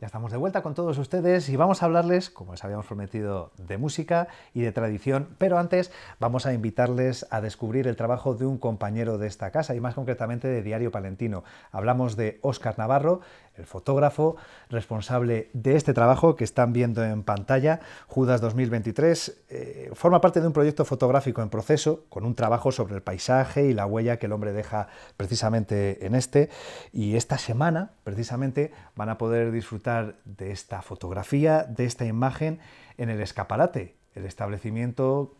Ya estamos de vuelta con todos ustedes y vamos a hablarles, como les habíamos prometido, de música y de tradición, pero antes vamos a invitarles a descubrir el trabajo de un compañero de esta casa y más concretamente de Diario Palentino. Hablamos de Óscar Navarro, el fotógrafo responsable de este trabajo que están viendo en pantalla, Judas 2023, eh, forma parte de un proyecto fotográfico en proceso, con un trabajo sobre el paisaje y la huella que el hombre deja precisamente en este. Y esta semana, precisamente, van a poder disfrutar de esta fotografía, de esta imagen, en el escaparate, el establecimiento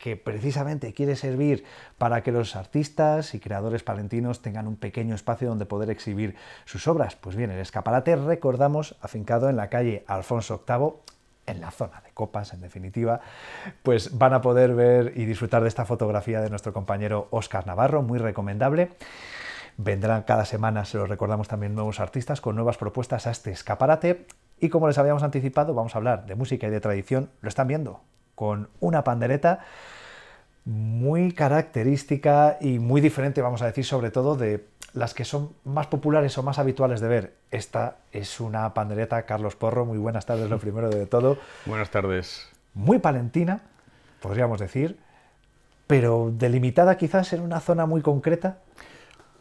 que precisamente quiere servir para que los artistas y creadores palentinos tengan un pequeño espacio donde poder exhibir sus obras. Pues bien, el escaparate, recordamos, afincado en la calle Alfonso VIII, en la zona de copas, en definitiva, pues van a poder ver y disfrutar de esta fotografía de nuestro compañero Óscar Navarro, muy recomendable. Vendrán cada semana, se los recordamos también, nuevos artistas con nuevas propuestas a este escaparate. Y como les habíamos anticipado, vamos a hablar de música y de tradición. Lo están viendo, con una pandereta muy característica y muy diferente, vamos a decir, sobre todo de las que son más populares o más habituales de ver. Esta es una pandereta Carlos Porro, muy buenas tardes, lo primero de todo. Buenas tardes. Muy palentina, podríamos decir, pero delimitada quizás en una zona muy concreta.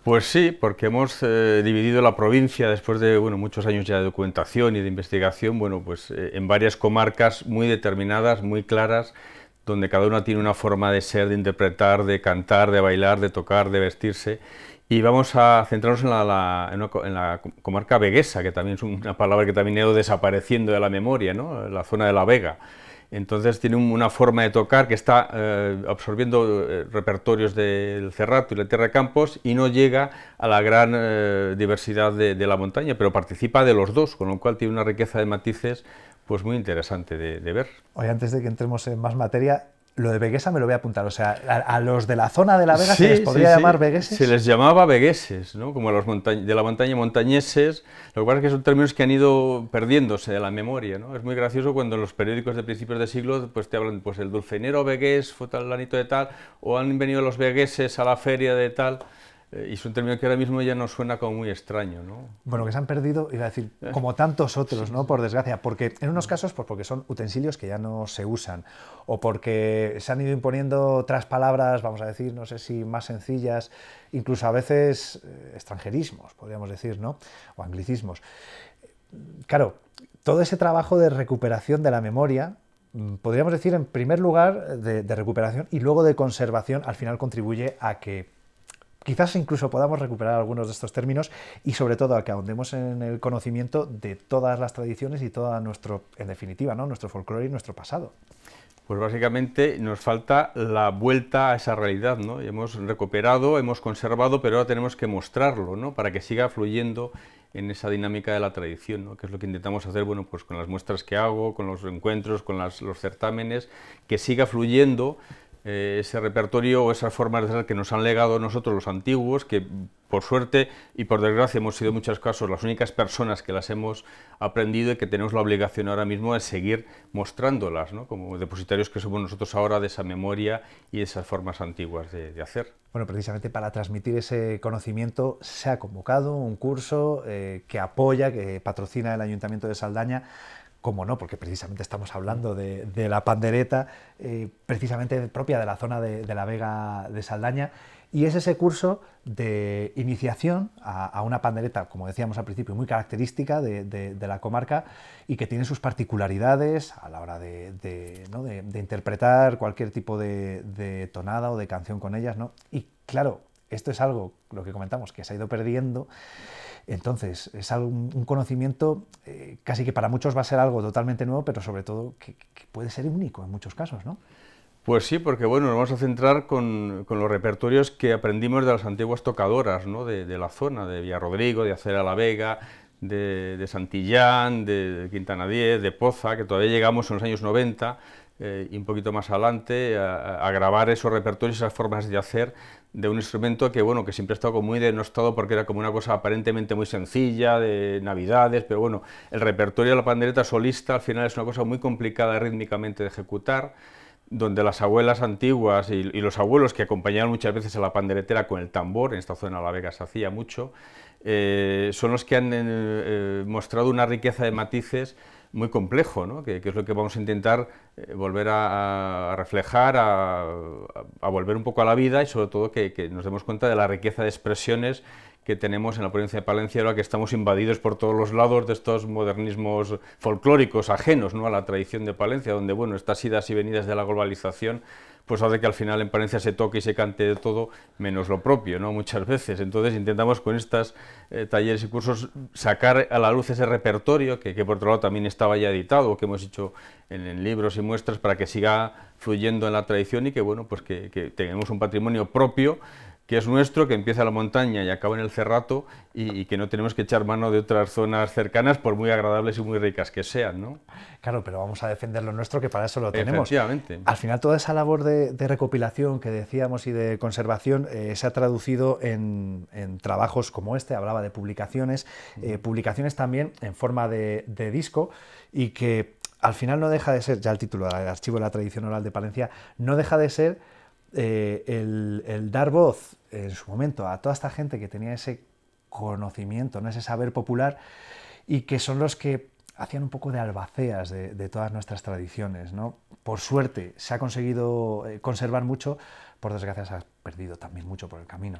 Pues sí, porque hemos eh, dividido la provincia después de muchos años ya de documentación y de investigación, bueno, pues eh, en varias comarcas muy determinadas, muy claras, donde cada una tiene una forma de ser, de interpretar, de cantar, de bailar, de tocar, de vestirse. Y vamos a centrarnos en la, comarca veguesa, que también es una palabra que también ha ido desapareciendo de la memoria, ¿no? la zona de la Vega. Entonces tiene una forma de tocar que está eh, absorbiendo eh, repertorios del Cerrato y la Tierra de Campos y no llega a la gran eh, diversidad de, la montaña, pero participa de los dos, con lo cual tiene una riqueza de matices pues muy interesante de, de ver. Hoy antes de que entremos en más materia, lo de Veguesa me lo voy a apuntar. O sea, a, los de la zona de La Vega se les podría llamar vegueses. Se les llamaba vegueses, ¿no? como a los de la montaña montañeses. Lo que es que son términos que han ido perdiéndose de la memoria. ¿no? Es muy gracioso cuando en los periódicos de principios de siglo pues, te hablan pues el dulcenero vegués, fue de tal, o han venido los vegueses a la feria de tal. Eh, y es un término que ahora mismo ya nos suena como muy extraño, ¿no? Bueno, que se han perdido, iba a decir, eh. como tantos otros, ¿no? Por desgracia, porque en unos mm. casos, pues porque son utensilios que ya no se usan, o porque se han ido imponiendo otras palabras, vamos a decir, no sé si más sencillas, incluso a veces eh, extranjerismos, podríamos decir, ¿no? O anglicismos. Claro, todo ese trabajo de recuperación de la memoria, mm, podríamos decir, en primer lugar, de, de recuperación y luego de conservación, al final contribuye a que quizás incluso podamos recuperar algunos de estos términos y sobre todo a que ahondemos en el conocimiento de todas las tradiciones y todo nuestro, en definitiva, nuestro folclore y nuestro pasado. Pues básicamente nos falta la vuelta a esa realidad, ¿no? Hemos recuperado, hemos conservado, pero ahora tenemos que mostrarlo, ¿no? Para que siga fluyendo en esa dinámica de la tradición, que es lo que intentamos hacer bueno, pues con las muestras que hago, con los encuentros, con los certámenes, que siga fluyendo, eh, ese repertorio o esas formas de hacer que nos han legado nosotros los antiguos, que por suerte y por desgracia hemos sido en muchos casos las únicas personas que las hemos aprendido y que tenemos la obligación ahora mismo de seguir mostrándolas, ¿no? como depositarios que somos nosotros ahora de esa memoria y esas formas antiguas de, hacer. Bueno, precisamente para transmitir ese conocimiento se ha convocado un curso eh, que apoya, que patrocina el Ayuntamiento de Saldaña como no, porque precisamente estamos hablando de, la pandereta, eh, precisamente propia de la zona de, la Vega de Saldaña, y es ese curso de iniciación a, una pandereta, como decíamos al principio, muy característica de, la comarca y que tiene sus particularidades a la hora de, interpretar cualquier tipo de, tonada o de canción con ellas, ¿no? Y claro, esto es algo, lo que comentamos, que se ha ido perdiendo. Entonces, es un conocimiento, eh, casi que para muchos va a ser algo totalmente nuevo, pero sobre todo que, puede ser único en muchos casos, ¿no? Pues sí, porque bueno, nos vamos a centrar con, los repertorios que aprendimos de las antiguas tocadoras ¿no? de, la zona, de rodrigo de Acera la Vega, de, Santillán, de, Quintana Diez, de Poza, que todavía llegamos en los años 90 eh, y un poquito más adelante a, grabar esos repertorios, esas formas de hacer de un instrumento que bueno que siempre ha estado muy denostado porque era como una cosa aparentemente muy sencilla de navidades pero bueno el repertorio de la pandereta solista al final es una cosa muy complicada rítmicamente de ejecutar donde las abuelas antiguas y, los abuelos que acompañaban muchas veces a la panderetera con el tambor en esta zona de la Vega se hacía mucho eh, son los que han eh, eh, mostrado una riqueza de matices muy complejo, ¿no? que, es lo que vamos a intentar eh, volver a, reflejar, a, volver un poco a la vida y sobre todo que, nos demos cuenta de la riqueza de expresiones que tenemos en la provincia de Palencia, ahora que estamos invadidos por todos los lados de estos modernismos folclóricos ajenos ¿no? a la tradición de Palencia, donde bueno, estas idas y venidas de la globalización pues hace que al final en Parencia se toque y se cante de todo menos lo propio, ¿no? Muchas veces. Entonces intentamos con estos eh, talleres y cursos sacar a la luz ese repertorio que, por otro lado también estaba ya editado, que hemos hecho en, libros y muestras para que siga fluyendo en la tradición y que bueno, pues que, que tengamos un patrimonio propio que es nuestro, que empieza la montaña y acaba en el cerrato y, que no tenemos que echar mano de otras zonas cercanas, por muy agradables y muy ricas que sean. ¿no? Claro, pero vamos a defender lo nuestro, que para eso lo tenemos. Efectivamente. Al final, toda esa labor de, recopilación que decíamos y de conservación eh, se ha traducido en, trabajos como este, hablaba de publicaciones, eh, publicaciones también en forma de disco y que al final no deja de ser, ya el título del archivo de la tradición oral de Palencia, no deja de ser eh, el, dar voz en su momento a toda esta gente que tenía ese conocimiento, ¿no? ese saber popular, y que son los que hacían un poco de albaceas de, todas nuestras tradiciones. Por suerte se ha conseguido eh, conservar mucho, por desgracia se ha perdido también mucho por el camino.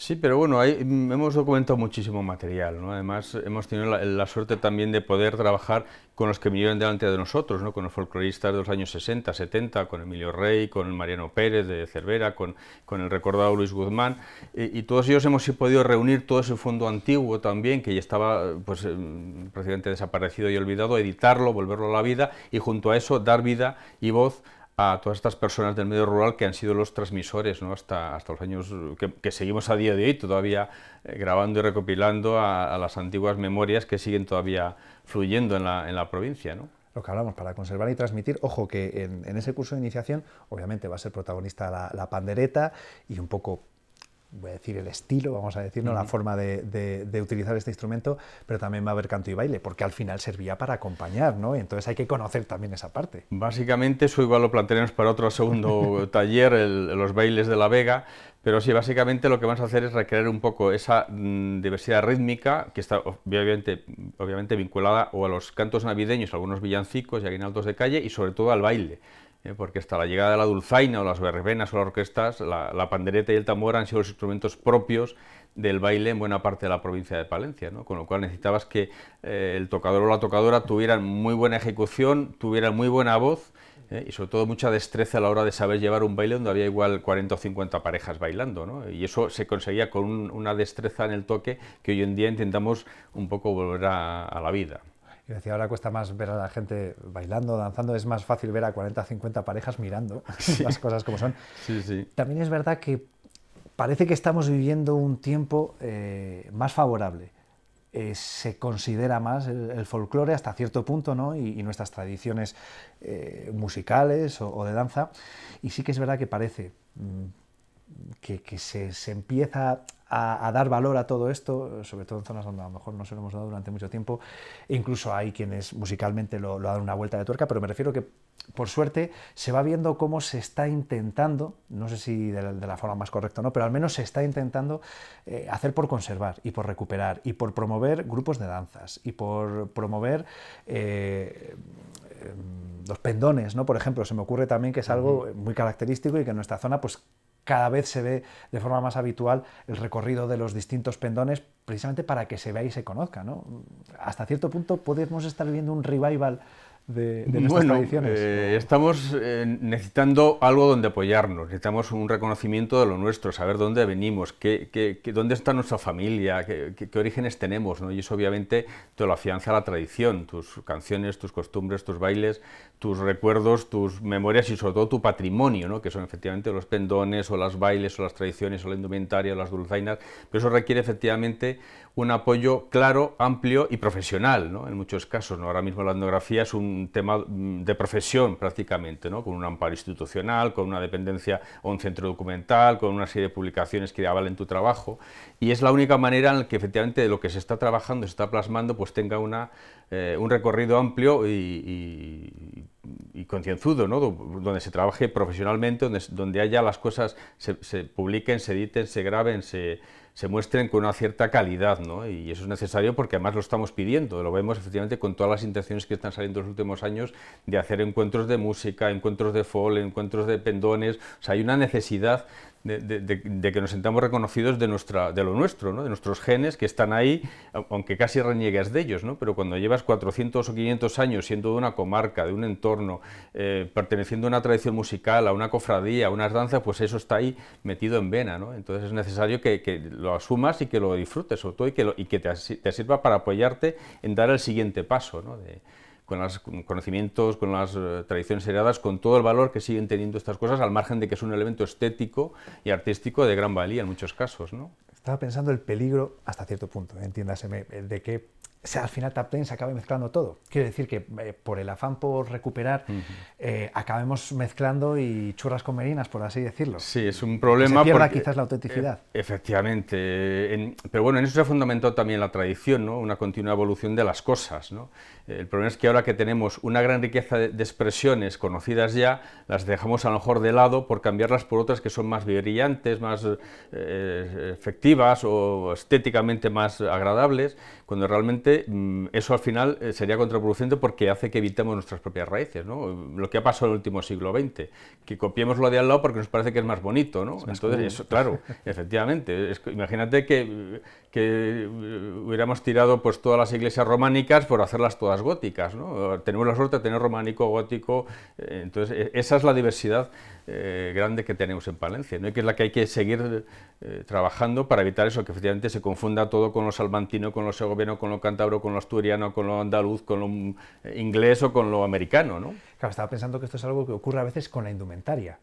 Sí, pero bueno, mm, hemos documentado muchísimo material, ¿no? Además, hemos tenido la, suerte también de poder trabajar con los que vinieron delante de nosotros, ¿no? Con los folcloristas de los años 60, 70, con Emilio Rey, con Mariano Pérez de Cervera, con, el recordado Luis Guzmán, y, todos ellos hemos podido reunir todo ese fondo antiguo también, que ya estaba pues, em, prácticamente desaparecido y olvidado, editarlo, volverlo a la vida, y junto a eso dar vida y voz a todas estas personas del medio rural que han sido los transmisores ¿no? hasta, hasta los años que, seguimos a día de hoy todavía eh, grabando y recopilando a, las antiguas memorias que siguen todavía fluyendo en la, en la provincia. Lo que hablamos, para conservar y transmitir, ojo que en, ese curso de iniciación obviamente va a ser protagonista la, la pandereta y un poco voy a decir el estilo, vamos a decir la forma de, de, utilizar este instrumento, pero también va a haber canto y baile, porque al final servía para acompañar, ¿no? entonces hay que conocer también esa parte. Básicamente, eso igual lo plantearemos para otro segundo taller, los bailes de la Vega, pero sí, básicamente lo que vamos a hacer es recrear un poco esa mm, diversidad rítmica que está obviamente, obviamente vinculada o a los cantos navideños, algunos villancicos y altos de calle y sobre todo al baile. Eh, porque hasta la llegada de la dulzaina o las verbenas o las orquestas, la, pandereta y el tambor han sido los instrumentos propios del baile en buena parte de la provincia de Palencia, ¿no? con lo cual necesitabas que eh, el tocador o la tocadora tuvieran muy buena ejecución, tuvieran muy buena voz eh, y sobre todo mucha destreza a la hora de saber llevar un baile donde había igual 40 o 50 parejas bailando, ¿no? y eso se conseguía con una destreza en el toque que hoy en día intentamos un poco volver a la vida ahora cuesta más ver a la gente bailando, danzando, es más fácil ver a 40, 50 parejas mirando las cosas como son. Sí, sí. También es verdad que parece que estamos viviendo un tiempo eh, más favorable. Eh, se considera más el, folclore hasta cierto punto, ¿no? Y, nuestras tradiciones eh, musicales o, de danza. Y sí que es verdad que parece mm, que, se, se, empieza a, dar valor a todo esto, sobre todo en zonas donde a lo mejor no se lo hemos dado durante mucho tiempo. Incluso hay quienes musicalmente lo, lo dan una vuelta de tuerca, pero me refiero que, por suerte, se va viendo cómo se está intentando, no sé si de la, forma más correcta o no, pero al menos se está intentando eh, hacer por conservar y por recuperar y por promover grupos de danzas y por promover... Eh, em, los pendones, ¿no? Por ejemplo, se me ocurre también que es algo muy característico y que en nuestra zona, pues cada vez se ve de forma más habitual el recorrido de los distintos pendones precisamente para que se vea y se conozca. Hasta cierto punto podemos estar viendo un revival de, eh, estamos eh, necesitando algo donde apoyarnos, necesitamos un reconocimiento de lo nuestro, saber dónde venimos, qué, dónde está nuestra familia, qué, orígenes tenemos, ¿no? y eso obviamente te lo afianza la tradición, tus canciones, tus costumbres, tus bailes, tus recuerdos, tus memorias y sobre todo tu patrimonio, que son efectivamente los pendones o las bailes o las tradiciones o la indumentaria o las dulzainas, pero eso requiere efectivamente un apoyo claro, amplio y profesional, en muchos casos. ¿no? Ahora mismo la etnografía es un tema mm, de profesión prácticamente, ¿no? con un amparo institucional, con una dependencia o un centro documental, con una serie de publicaciones que avalen tu trabajo, y es la única manera en la que efectivamente lo que se está trabajando, se está plasmando, pues tenga una, eh, un recorrido amplio y y concienzudo, ¿no? donde se trabaje profesionalmente, donde, haya las cosas, se, se, publiquen, se editen, se graben, se, muestren con una cierta calidad, ¿no? y eso es necesario porque además lo estamos pidiendo, lo vemos efectivamente con todas las intenciones que están saliendo en los últimos años de hacer encuentros de música, encuentros de fol, encuentros de pendones, o sea, hay una necesidad de, que nos sentamos reconocidos de, nuestra, de lo nuestro, ¿no? de nuestros genes que están ahí, aunque casi reniegues de ellos, ¿no? pero cuando llevas 400 o 500 años siendo de una comarca, de un entorno, eh, perteneciendo a una tradición musical, a una cofradía, a unas danzas, pues eso está ahí metido en vena. ¿no? Entonces es necesario que, lo asumas y que lo disfrutes, sobre todo, y que, y que te, sirva para apoyarte en dar el siguiente paso. ¿no? con los conocimientos, con las eh, tradiciones heredadas, con todo el valor que siguen teniendo estas cosas, al margen de que es un elemento estético y artístico de gran valía en muchos casos. ¿no? Estaba pensando el peligro hasta cierto punto, entiéndaseme, de qué al final ten se acaba mezclando todo. Quiere decir que eh, por el afán por recuperar, eh, acabemos mezclando y churras con merinas, por así decirlo. Sí, es un problema. Se quizás la autenticidad. E, efectivamente. pero bueno, en eso se fundamentó también la tradición, ¿no? una continua evolución de las cosas. ¿no? El problema es que ahora que tenemos una gran riqueza de, expresiones conocidas ya, las dejamos a lo mejor de lado por cambiarlas por otras que son más brillantes, más eh, efectivas o estéticamente más agradables, cuando realmente Mm, eso al final eh, sería contraproducente porque hace que evitemos nuestras propias raíces, ¿no? Lo que ha pasado en el último siglo XX, que copiemos lo de al lado porque nos parece que es más bonito, ¿no? Entonces, claro, efectivamente. imagínate que, que eh, hubiéramos tirado pues todas las iglesias románicas por hacerlas todas góticas. ¿no? Tenemos la suerte de tener románico, gótico, eh, entonces e, esa es la diversidad eh, grande que tenemos en Palencia, ¿no? y que es la que hay que seguir trabajando para evitar eso, que efectivamente se confunda todo con lo salmantino, con lo segoviano, con lo cántabro, con lo asturiano, con lo andaluz, con lo inglés o con lo americano. ¿no? estaba pensando que esto es algo que ocurre a veces con la indumentaria.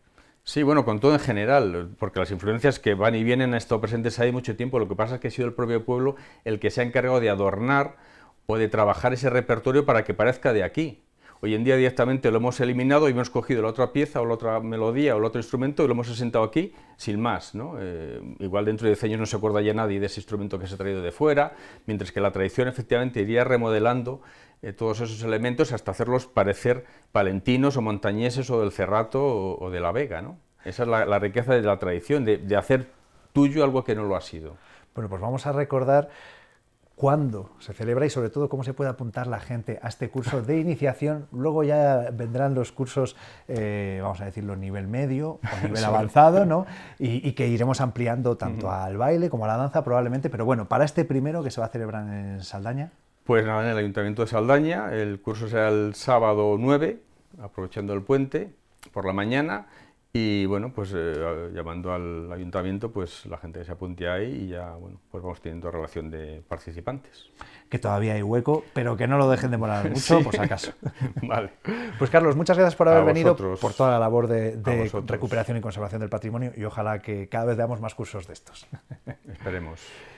Sí, bueno, con todo en general, porque las influencias que van y vienen han estado presentes ahí mucho tiempo. Lo que pasa es que ha sido el propio pueblo el que se ha encargado de adornar o de trabajar ese repertorio para que parezca de aquí. Hoy en día directamente lo hemos eliminado y hemos cogido la otra pieza o la otra melodía o el otro instrumento y lo hemos asentado aquí sin más. Eh, igual dentro de 10 años no se acuerda ya nadie de ese instrumento que se ha traído de fuera, mientras que la tradición efectivamente iría remodelando eh, todos esos elementos hasta hacerlos parecer palentinos o montañeses o del Cerrato o, de la Vega. ¿no? Esa es la, riqueza de la tradición, de, hacer tuyo algo que no lo ha sido. Bueno, pues vamos a recordar cuándo se celebra y sobre todo cómo se puede apuntar la gente a este curso de iniciación. Luego ya vendrán los cursos, eh, vamos a decirlo, nivel medio o nivel avanzado, ¿no? Y, que iremos ampliando tanto al baile como a la danza probablemente, pero bueno, para este primero que se va a celebrar en Saldaña. Pues nada, en el Ayuntamiento de Saldaña, el curso será el sábado 9, aprovechando el puente, por la mañana, y bueno, pues eh, llamando al ayuntamiento, pues la gente se apunte ahí y ya, bueno, pues vamos teniendo relación de participantes. Que todavía hay hueco, pero que no lo dejen demorar mucho, por si acaso. vale. Pues Carlos, muchas gracias por haber venido, por toda la labor de, de recuperación y conservación del patrimonio y ojalá que cada vez veamos más cursos de estos. Esperemos.